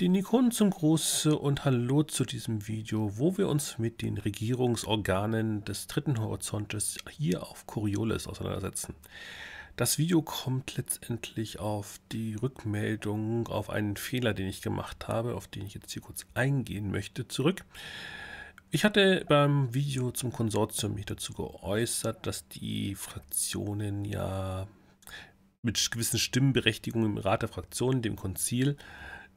Den Ikonen zum Gruß und Hallo zu diesem Video, wo wir uns mit den Regierungsorganen des dritten Horizontes hier auf Coriolis auseinandersetzen. Das Video kommt letztendlich auf die Rückmeldung auf einen Fehler, den ich gemacht habe, auf den ich jetzt hier kurz eingehen möchte, zurück. Ich hatte beim Video zum Konsortium mich dazu geäußert, dass die Fraktionen ja mit gewissen Stimmberechtigungen im Rat der Fraktionen, dem Konzil,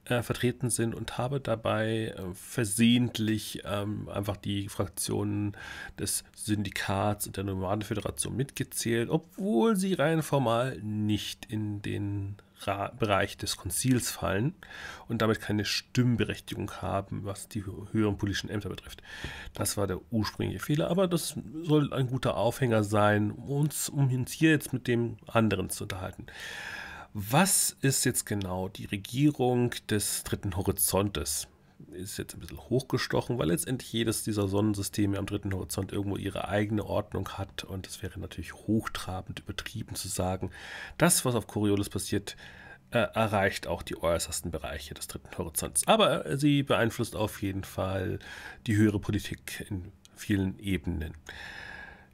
äh, vertreten sind und habe dabei äh, versehentlich ähm, einfach die Fraktionen des Syndikats und der Nomadenföderation mitgezählt, obwohl sie rein formal nicht in den Ra Bereich des Konzils fallen und damit keine Stimmberechtigung haben, was die höheren politischen Ämter betrifft. Das war der ursprüngliche Fehler, aber das soll ein guter Aufhänger sein, uns, um uns hier jetzt mit dem anderen zu unterhalten. Was ist jetzt genau die Regierung des dritten Horizontes? Ist jetzt ein bisschen hochgestochen, weil letztendlich jedes dieser Sonnensysteme am dritten Horizont irgendwo ihre eigene Ordnung hat. Und es wäre natürlich hochtrabend übertrieben zu sagen, das, was auf Coriolis passiert, äh, erreicht auch die äußersten Bereiche des dritten Horizonts. Aber äh, sie beeinflusst auf jeden Fall die höhere Politik in vielen Ebenen.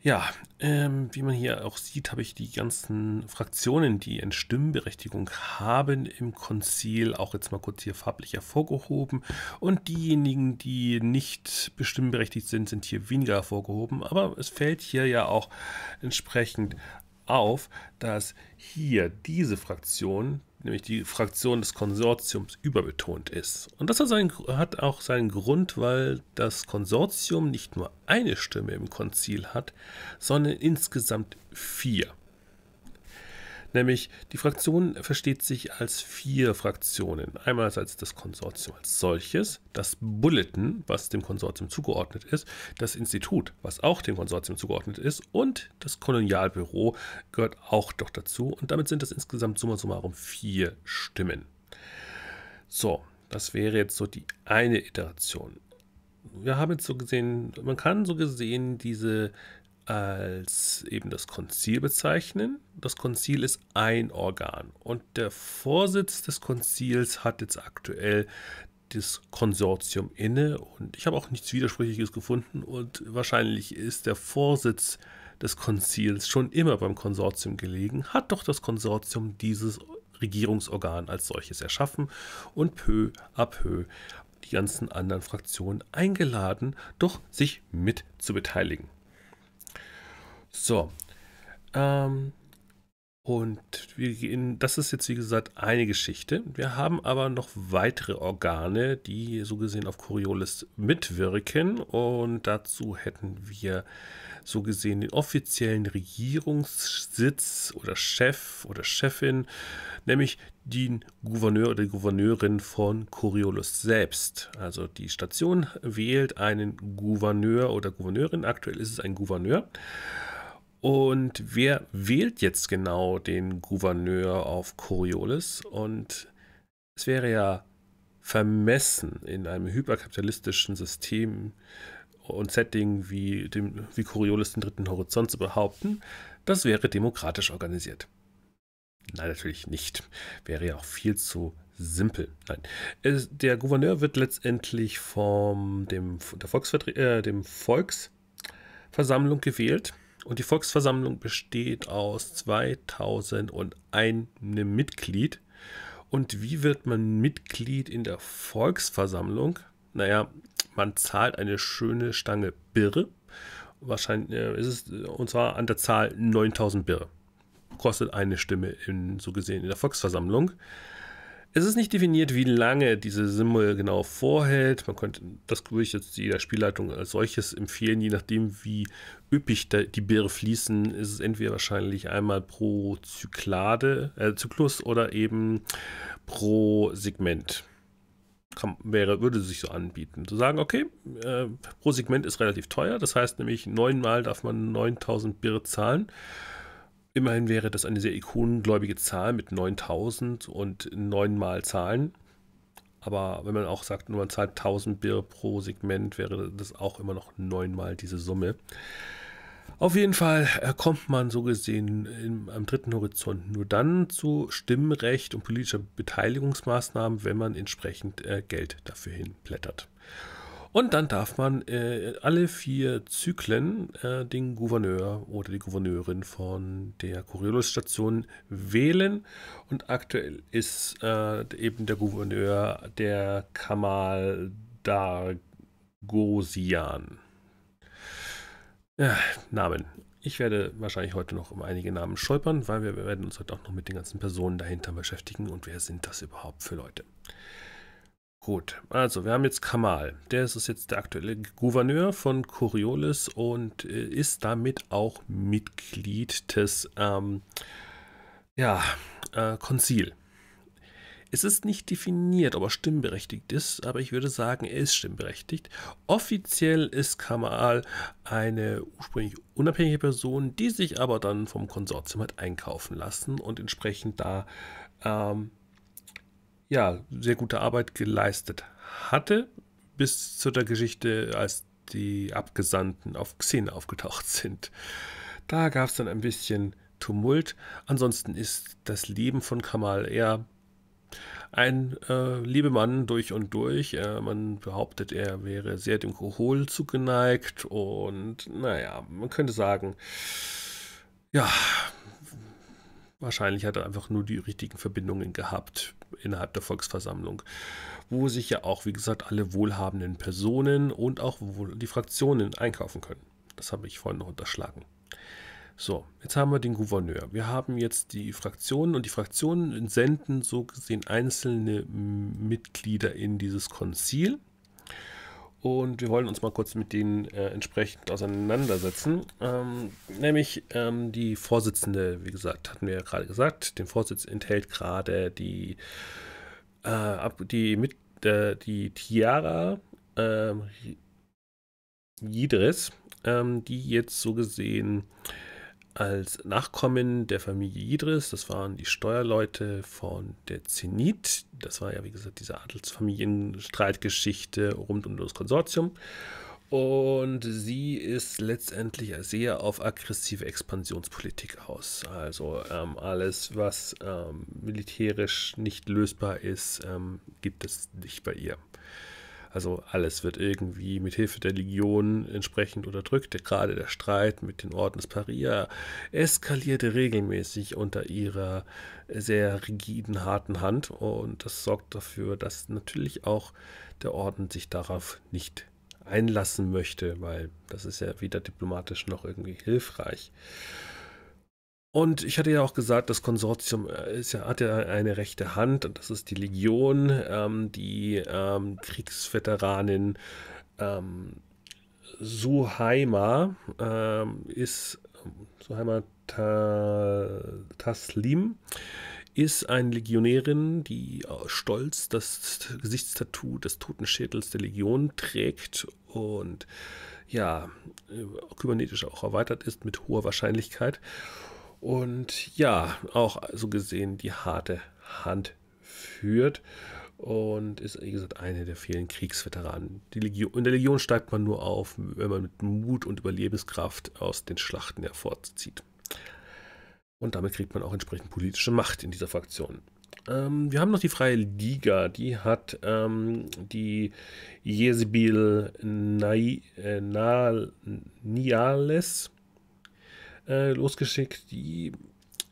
Ja, ähm, wie man hier auch sieht, habe ich die ganzen Fraktionen, die eine Stimmberechtigung haben im Konzil, auch jetzt mal kurz hier farblich hervorgehoben. Und diejenigen, die nicht bestimmberechtigt sind, sind hier weniger hervorgehoben. Aber es fällt hier ja auch entsprechend auf, dass hier diese Fraktion nämlich die Fraktion des Konsortiums überbetont ist. Und das hat, seinen, hat auch seinen Grund, weil das Konsortium nicht nur eine Stimme im Konzil hat, sondern insgesamt vier. Nämlich die Fraktion versteht sich als vier Fraktionen. Einmal als das Konsortium als solches, das Bulletin, was dem Konsortium zugeordnet ist, das Institut, was auch dem Konsortium zugeordnet ist und das Kolonialbüro gehört auch doch dazu. Und damit sind das insgesamt summa summarum vier Stimmen. So, das wäre jetzt so die eine Iteration. Wir haben jetzt so gesehen, man kann so gesehen diese als eben das Konzil bezeichnen das Konzil ist ein Organ und der Vorsitz des Konzils hat jetzt aktuell das Konsortium inne und ich habe auch nichts Widersprüchliches gefunden und wahrscheinlich ist der Vorsitz des Konzils schon immer beim Konsortium gelegen, hat doch das Konsortium dieses Regierungsorgan als solches erschaffen und peu à peu die ganzen anderen Fraktionen eingeladen, doch sich mit zu beteiligen. So, ähm, und wir gehen, das ist jetzt wie gesagt eine Geschichte. Wir haben aber noch weitere Organe, die so gesehen auf Coriolis mitwirken. Und dazu hätten wir so gesehen den offiziellen Regierungssitz oder Chef oder Chefin, nämlich den Gouverneur oder die Gouverneurin von Coriolis selbst. Also die Station wählt einen Gouverneur oder Gouverneurin. Aktuell ist es ein Gouverneur. Und wer wählt jetzt genau den Gouverneur auf Coriolis? Und es wäre ja vermessen in einem hyperkapitalistischen System und Setting wie, dem, wie Coriolis den dritten Horizont zu behaupten, das wäre demokratisch organisiert. Nein, natürlich nicht. Wäre ja auch viel zu simpel. Nein. Es, der Gouverneur wird letztendlich vom dem, der Volksvertre äh, dem Volksversammlung gewählt und die Volksversammlung besteht aus 2001 Mitglied. Und wie wird man Mitglied in der Volksversammlung? Naja, man zahlt eine schöne Stange Birre. Wahrscheinlich äh, ist es, und zwar an der Zahl 9000 Birre. Kostet eine Stimme in, so gesehen in der Volksversammlung. Es ist nicht definiert, wie lange diese Simme genau vorhält. Man könnte, das würde ich jetzt jeder Spielleitung als solches empfehlen, je nachdem, wie üppig die Beere fließen, ist es entweder wahrscheinlich einmal pro Zyklade, äh, Zyklus oder eben pro Segment. Kann, wäre, würde sich so anbieten. Zu sagen, okay, äh, pro Segment ist relativ teuer, das heißt nämlich neunmal darf man 9000 Birre zahlen. Immerhin wäre das eine sehr ikonengläubige Zahl mit 9000 und 9 mal Zahlen. Aber wenn man auch sagt, nur man zahlt 1000 Bier pro Segment, wäre das auch immer noch 9 mal diese Summe. Auf jeden Fall äh, kommt man so gesehen im, am dritten Horizont nur dann zu Stimmrecht und politischer Beteiligungsmaßnahmen, wenn man entsprechend äh, Geld dafür hinblättert. Und dann darf man äh, alle vier Zyklen äh, den Gouverneur oder die Gouverneurin von der Coriolis-Station wählen. Und aktuell ist äh, eben der Gouverneur der Kamal Dargosian. Ja, Namen. Ich werde wahrscheinlich heute noch um einige Namen stolpern, weil wir werden uns heute auch noch mit den ganzen Personen dahinter beschäftigen und wer sind das überhaupt für Leute. Gut, also wir haben jetzt Kamal. Der ist jetzt der aktuelle Gouverneur von Coriolis und äh, ist damit auch Mitglied des ähm, ja, äh, Konzil. Es ist nicht definiert, ob er stimmberechtigt ist, aber ich würde sagen, er ist stimmberechtigt. Offiziell ist Kamal eine ursprünglich unabhängige Person, die sich aber dann vom Konsortium hat einkaufen lassen und entsprechend da ähm, ja, sehr gute Arbeit geleistet hatte, bis zu der Geschichte, als die Abgesandten auf Xen aufgetaucht sind. Da gab es dann ein bisschen Tumult. Ansonsten ist das Leben von Kamal eher ein äh, Liebemann durch und durch. Äh, man behauptet, er wäre sehr dem Kohol zugeneigt und naja, man könnte sagen, ja, Wahrscheinlich hat er einfach nur die richtigen Verbindungen gehabt innerhalb der Volksversammlung, wo sich ja auch, wie gesagt, alle wohlhabenden Personen und auch die Fraktionen einkaufen können. Das habe ich vorhin noch unterschlagen. So, jetzt haben wir den Gouverneur. Wir haben jetzt die Fraktionen und die Fraktionen senden so gesehen einzelne Mitglieder in dieses Konzil. Und wir wollen uns mal kurz mit denen äh, entsprechend auseinandersetzen. Ähm, nämlich ähm, die Vorsitzende, wie gesagt, hatten wir ja gerade gesagt, den Vorsitz enthält gerade die, äh, die, äh, die Tiara ähm, Jidris, ähm, die jetzt so gesehen als Nachkommen der Familie Idris, das waren die Steuerleute von der Zenit, das war ja wie gesagt diese Adelsfamilienstreitgeschichte rund um das Konsortium. Und sie ist letztendlich sehr auf aggressive Expansionspolitik aus. Also ähm, alles, was ähm, militärisch nicht lösbar ist, ähm, gibt es nicht bei ihr. Also alles wird irgendwie mit Hilfe der Legion entsprechend unterdrückt. Gerade der Streit mit den Orden des Paria eskalierte regelmäßig unter ihrer sehr rigiden, harten Hand. Und das sorgt dafür, dass natürlich auch der Orden sich darauf nicht einlassen möchte, weil das ist ja weder diplomatisch noch irgendwie hilfreich. Und ich hatte ja auch gesagt, das Konsortium äh, ja, hat ja eine rechte Hand und das ist die Legion, ähm, die ähm, Kriegsveteranin ähm, Suhaima ähm, ist Suhaima Ta Taslim ist eine Legionärin, die stolz das Gesichtstattoo des Totenschädels der Legion trägt und ja, äh, kybernetisch auch erweitert ist mit hoher Wahrscheinlichkeit und ja, auch so gesehen die harte Hand führt und ist, wie gesagt, eine der vielen Kriegsveteranen. Legion, in der Legion steigt man nur auf, wenn man mit Mut und Überlebenskraft aus den Schlachten hervorzieht. Und damit kriegt man auch entsprechend politische Macht in dieser Fraktion. Ähm, wir haben noch die Freie Liga, die hat ähm, die Jesebil Nai, äh, Niales äh, losgeschickt, die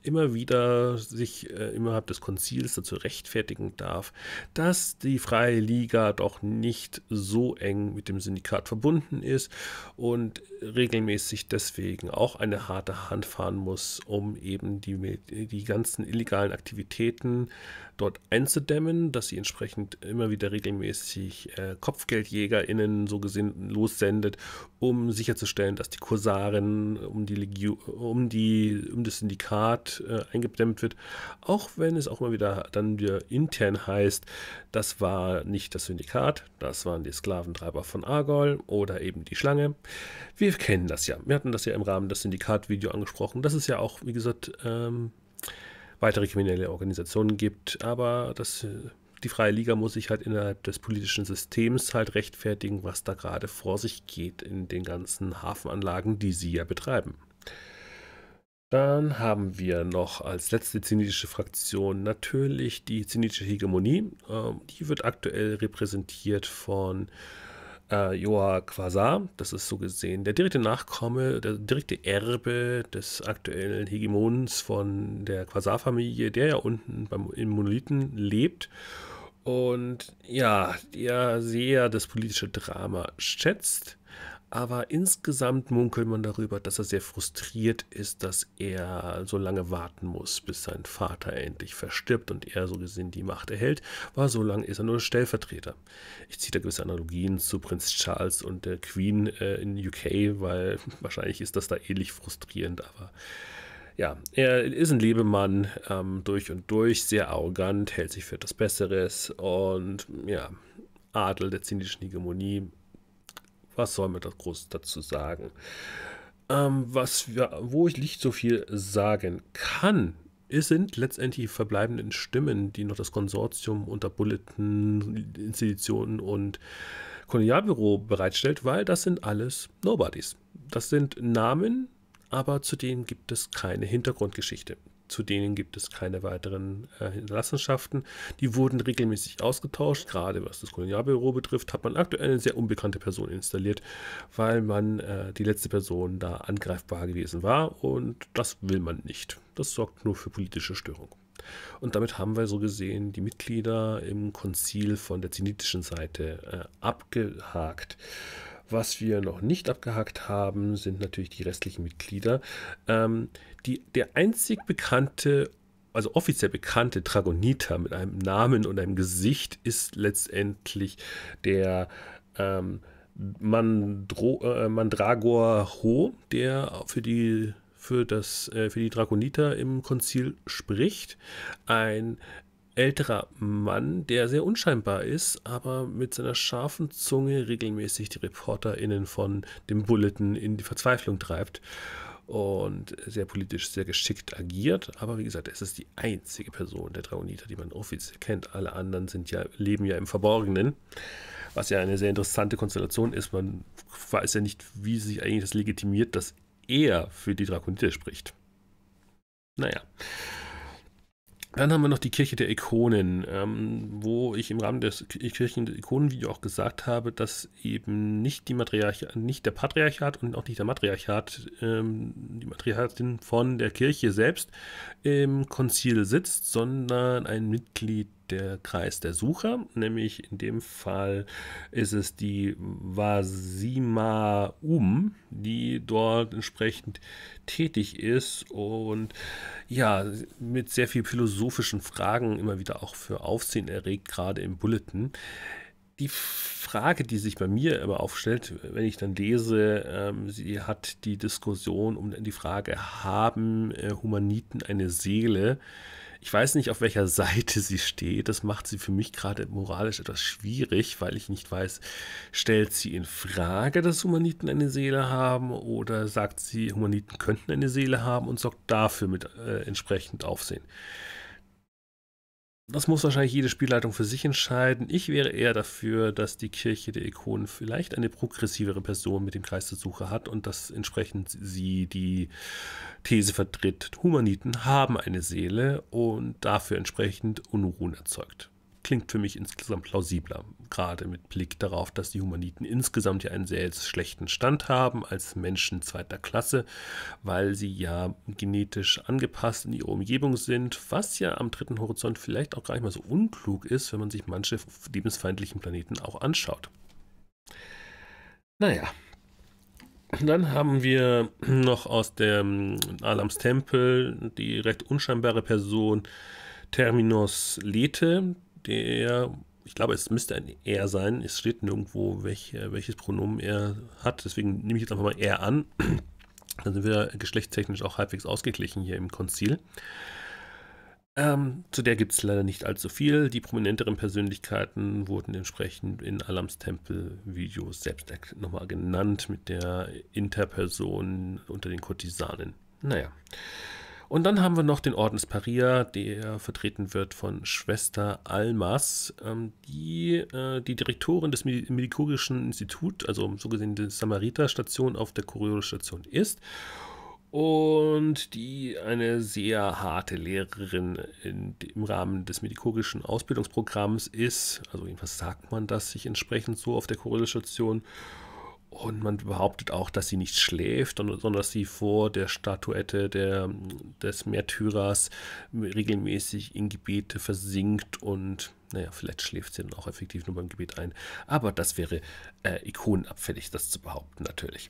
immer wieder sich äh, innerhalb des Konzils dazu rechtfertigen darf, dass die Freie Liga doch nicht so eng mit dem Syndikat verbunden ist und regelmäßig deswegen auch eine harte Hand fahren muss, um eben die, die ganzen illegalen Aktivitäten dort einzudämmen, dass sie entsprechend immer wieder regelmäßig äh, KopfgeldjägerInnen so gesehen lossendet, um sicherzustellen, dass die Kursaren um die Legio, um die um das Syndikat eingedämmt, äh, eingedämmt wird. Auch wenn es auch mal wieder dann wieder intern heißt, das war nicht das Syndikat, das waren die Sklaventreiber von Argol oder eben die Schlange. Wir kennen das ja. Wir hatten das ja im Rahmen des syndikat Syndikatvideo angesprochen. Das ist ja auch, wie gesagt, ähm, weitere kriminelle Organisationen gibt, aber das äh, die freie Liga muss sich halt innerhalb des politischen Systems halt rechtfertigen, was da gerade vor sich geht in den ganzen Hafenanlagen, die sie ja betreiben. Dann haben wir noch als letzte zennitische Fraktion natürlich die zennitische Hegemonie. Ähm, die wird aktuell repräsentiert von äh, Joa Quasar. Das ist so gesehen der direkte Nachkomme, der direkte Erbe des aktuellen Hegemons von der Quasar-Familie, der ja unten beim, im Monolithen lebt. Und ja, der sehr das politische Drama schätzt aber insgesamt munkelt man darüber, dass er sehr frustriert ist, dass er so lange warten muss, bis sein Vater endlich verstirbt und er so gesehen die Macht erhält, war so lange ist er nur Stellvertreter. Ich ziehe da gewisse Analogien zu Prinz Charles und der Queen äh, in UK, weil wahrscheinlich ist das da ähnlich frustrierend, aber ja, er ist ein Lebemann ähm, durch und durch, sehr arrogant, hält sich für etwas Besseres und ja, Adel der zynischen Hegemonie was soll man da groß dazu sagen? Ähm, was wir, wo ich nicht so viel sagen kann, es sind letztendlich die verbleibenden Stimmen, die noch das Konsortium unter Bulletin, Institutionen und Kolonialbüro bereitstellt, weil das sind alles Nobodies. Das sind Namen, aber zu denen gibt es keine Hintergrundgeschichte zu denen gibt es keine weiteren äh, Hinterlassenschaften. Die wurden regelmäßig ausgetauscht, gerade was das Kolonialbüro betrifft, hat man aktuell eine sehr unbekannte Person installiert, weil man äh, die letzte Person da angreifbar gewesen war und das will man nicht. Das sorgt nur für politische Störung. Und damit haben wir so gesehen die Mitglieder im Konzil von der zenitischen Seite äh, abgehakt. Was wir noch nicht abgehakt haben, sind natürlich die restlichen Mitglieder. Ähm, die, der einzig bekannte also offiziell bekannte Dragonita mit einem Namen und einem Gesicht ist letztendlich der ähm, Mandro, äh, Mandragor Ho, der für die für das äh, für die Dragonita im Konzil spricht, ein älterer Mann, der sehr unscheinbar ist, aber mit seiner scharfen Zunge regelmäßig die ReporterInnen von dem Bulletin in die Verzweiflung treibt und sehr politisch, sehr geschickt agiert. Aber wie gesagt, es ist die einzige Person der Dragoniter, die man offiziell kennt. Alle anderen sind ja, leben ja im Verborgenen, was ja eine sehr interessante Konstellation ist. Man weiß ja nicht, wie sich eigentlich das legitimiert, dass er für die Dragoniter spricht. Naja. Dann haben wir noch die Kirche der Ikonen, ähm, wo ich im Rahmen des Kirchen der Ikonen-Video auch gesagt habe, dass eben nicht die Matriarch nicht der Patriarchat und auch nicht der Matriarchat, ähm, die Matriarchatin von der Kirche selbst im Konzil sitzt, sondern ein Mitglied der Kreis der Sucher, nämlich in dem Fall ist es die Vasima Um, die dort entsprechend tätig ist und ja, mit sehr viel philosophischen Fragen immer wieder auch für Aufsehen erregt, gerade im Bulletin die Frage, die sich bei mir immer aufstellt, wenn ich dann lese, ähm, sie hat die Diskussion um die Frage, haben äh, Humaniten eine Seele? Ich weiß nicht, auf welcher Seite sie steht. Das macht sie für mich gerade moralisch etwas schwierig, weil ich nicht weiß, stellt sie in Frage, dass Humaniten eine Seele haben oder sagt sie, Humaniten könnten eine Seele haben und sorgt dafür mit äh, entsprechend Aufsehen das muss wahrscheinlich jede Spielleitung für sich entscheiden. Ich wäre eher dafür, dass die Kirche der Ikonen vielleicht eine progressivere Person mit dem Kreis der Suche hat und dass entsprechend sie die These vertritt, Humaniten haben eine Seele und dafür entsprechend Unruhen erzeugt klingt für mich insgesamt plausibler, gerade mit Blick darauf, dass die Humaniten insgesamt ja einen sehr schlechten Stand haben als Menschen zweiter Klasse, weil sie ja genetisch angepasst in ihre Umgebung sind, was ja am dritten Horizont vielleicht auch gar nicht mal so unklug ist, wenn man sich manche lebensfeindlichen Planeten auch anschaut. Naja. Dann haben wir noch aus dem Alams Tempel die recht unscheinbare Person Terminus Lethe, der, ich glaube, es müsste ein er sein. Es steht nirgendwo, welch, äh, welches Pronomen er hat. Deswegen nehme ich jetzt einfach mal er an. Dann sind wir geschlechtstechnisch auch halbwegs ausgeglichen hier im Konzil. Ähm, zu der gibt es leider nicht allzu viel. Die prominenteren Persönlichkeiten wurden entsprechend in Alams Tempel-Videos selbst nochmal genannt mit der Interperson unter den Kurtisanen. Naja. Und dann haben wir noch den Ordensparia, der vertreten wird von Schwester Almas, ähm, die äh, die Direktorin des Medikurgischen Instituts, also so gesehen der Samariterstation auf der Kuriostation ist und die eine sehr harte Lehrerin in, im Rahmen des medikurgischen Ausbildungsprogramms ist. Also jedenfalls sagt man das sich entsprechend so auf der Kuriostation. Und man behauptet auch, dass sie nicht schläft, sondern dass sie vor der Statuette der, des Märtyrers regelmäßig in Gebete versinkt und naja, vielleicht schläft sie dann auch effektiv nur beim Gebet ein. Aber das wäre äh, ikonenabfällig, das zu behaupten natürlich.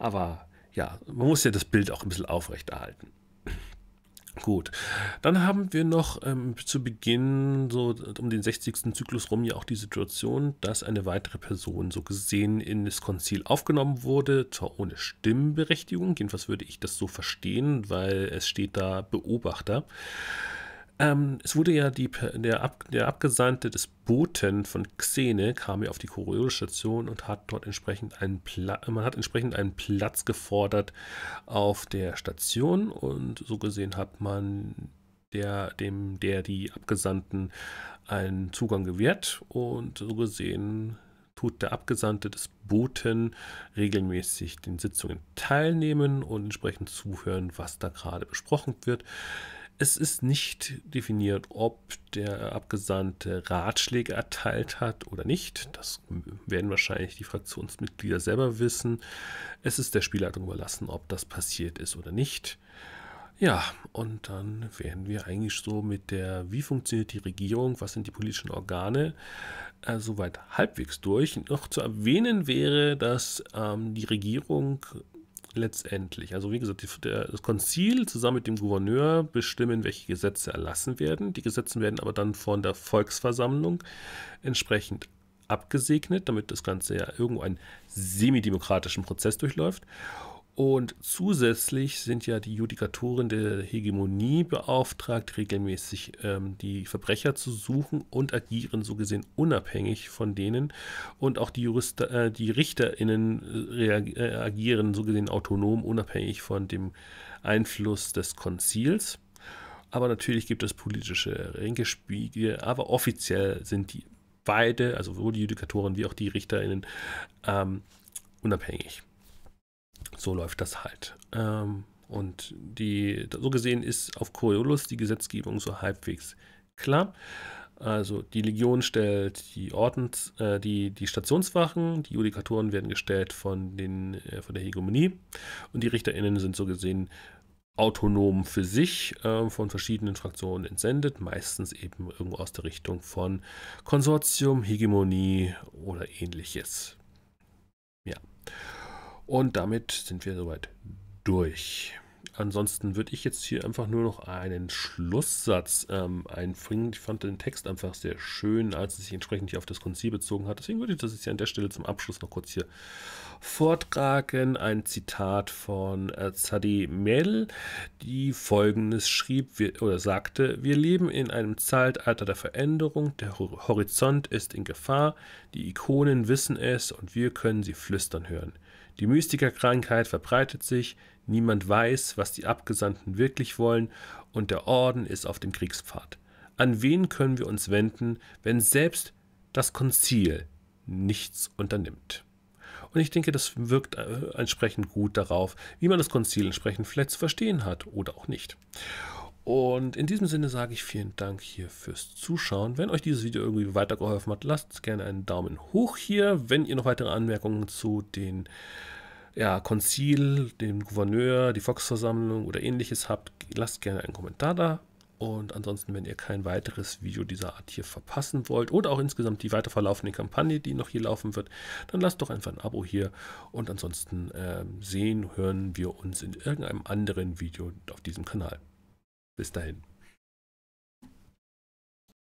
Aber ja, man muss ja das Bild auch ein bisschen aufrechterhalten. Gut, dann haben wir noch ähm, zu Beginn, so um den 60. Zyklus rum, ja auch die Situation, dass eine weitere Person so gesehen in das Konzil aufgenommen wurde, zwar ohne Stimmberechtigung, jedenfalls würde ich das so verstehen, weil es steht da Beobachter. Ähm, es wurde ja die, der, Ab, der Abgesandte des Boten von Xene kam ja auf die Kuriosestation und hat dort entsprechend einen Pla man hat entsprechend einen Platz gefordert auf der Station und so gesehen hat man der, dem, der die Abgesandten einen Zugang gewährt und so gesehen tut der Abgesandte des Boten regelmäßig den Sitzungen teilnehmen und entsprechend zuhören, was da gerade besprochen wird. Es ist nicht definiert, ob der Abgesandte Ratschläge erteilt hat oder nicht. Das werden wahrscheinlich die Fraktionsmitglieder selber wissen. Es ist der Spielleitung überlassen, ob das passiert ist oder nicht. Ja, und dann wären wir eigentlich so mit der, wie funktioniert die Regierung, was sind die politischen Organe, äh, soweit halbwegs durch. Noch zu erwähnen wäre, dass ähm, die Regierung letztendlich. Also wie gesagt, die, der, das Konzil zusammen mit dem Gouverneur bestimmen, welche Gesetze erlassen werden. Die Gesetze werden aber dann von der Volksversammlung entsprechend abgesegnet, damit das Ganze ja irgendwo einen semidemokratischen Prozess durchläuft. Und zusätzlich sind ja die Judikatoren der Hegemonie beauftragt, regelmäßig ähm, die Verbrecher zu suchen und agieren so gesehen unabhängig von denen. Und auch die, Jurist, äh, die RichterInnen äh, äh, agieren so gesehen autonom, unabhängig von dem Einfluss des Konzils. Aber natürlich gibt es politische Ränkespiegel, aber offiziell sind die beide, also sowohl die Judikatoren wie auch die RichterInnen, ähm, unabhängig. So läuft das halt. Ähm, und die, so gesehen ist auf Coriolis die Gesetzgebung so halbwegs klar. Also die Legion stellt die Ordens, äh, die, die Stationswachen, die Judikatoren werden gestellt von, den, äh, von der Hegemonie und die RichterInnen sind so gesehen autonom für sich äh, von verschiedenen Fraktionen entsendet, meistens eben irgendwo aus der Richtung von Konsortium, Hegemonie oder ähnliches. Ja. Und damit sind wir soweit durch. Ansonsten würde ich jetzt hier einfach nur noch einen Schlusssatz ähm, einbringen. Ich fand den Text einfach sehr schön, als es sich entsprechend hier auf das Konzil bezogen hat. Deswegen würde ich das jetzt hier an der Stelle zum Abschluss noch kurz hier vortragen. Ein Zitat von äh, Zadi Mel, die folgendes schrieb wir, oder sagte: Wir leben in einem Zeitalter der Veränderung. Der Horizont ist in Gefahr. Die Ikonen wissen es und wir können sie flüstern hören. Die Mystikerkrankheit verbreitet sich, niemand weiß, was die Abgesandten wirklich wollen, und der Orden ist auf dem Kriegspfad. An wen können wir uns wenden, wenn selbst das Konzil nichts unternimmt? Und ich denke, das wirkt äh, entsprechend gut darauf, wie man das Konzil entsprechend vielleicht zu verstehen hat oder auch nicht. Und in diesem Sinne sage ich vielen Dank hier fürs Zuschauen. Wenn euch dieses Video irgendwie weitergeholfen hat, lasst gerne einen Daumen hoch hier. Wenn ihr noch weitere Anmerkungen zu den ja, Konzil, dem Gouverneur, die Fox-Versammlung oder ähnliches habt, lasst gerne einen Kommentar da. Und ansonsten, wenn ihr kein weiteres Video dieser Art hier verpassen wollt oder auch insgesamt die weiterverlaufende Kampagne, die noch hier laufen wird, dann lasst doch einfach ein Abo hier. Und ansonsten äh, sehen, hören wir uns in irgendeinem anderen Video auf diesem Kanal. Bis dahin.